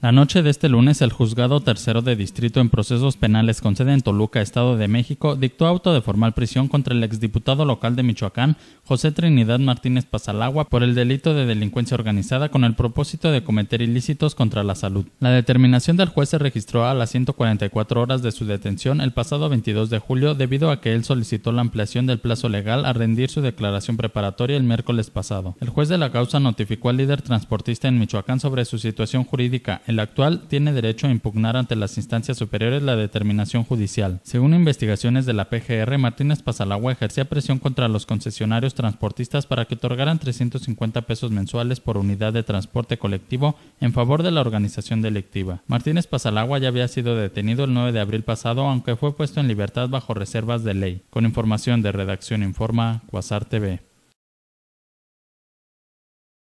La noche de este lunes, el juzgado tercero de distrito en procesos penales con sede en Toluca, Estado de México, dictó auto de formal prisión contra el exdiputado local de Michoacán, José Trinidad Martínez Pasalagua, por el delito de delincuencia organizada con el propósito de cometer ilícitos contra la salud. La determinación del juez se registró a las 144 horas de su detención el pasado 22 de julio debido a que él solicitó la ampliación del plazo legal a rendir su declaración preparatoria el miércoles pasado. El juez de la causa notificó al líder transportista en Michoacán sobre su situación jurídica el actual tiene derecho a impugnar ante las instancias superiores la determinación judicial. Según investigaciones de la PGR, Martínez Pasalagua ejercía presión contra los concesionarios transportistas para que otorgaran 350 pesos mensuales por unidad de transporte colectivo en favor de la organización delictiva. Martínez Pasalagua ya había sido detenido el 9 de abril pasado, aunque fue puesto en libertad bajo reservas de ley. Con información de Redacción Informa, Quasar TV.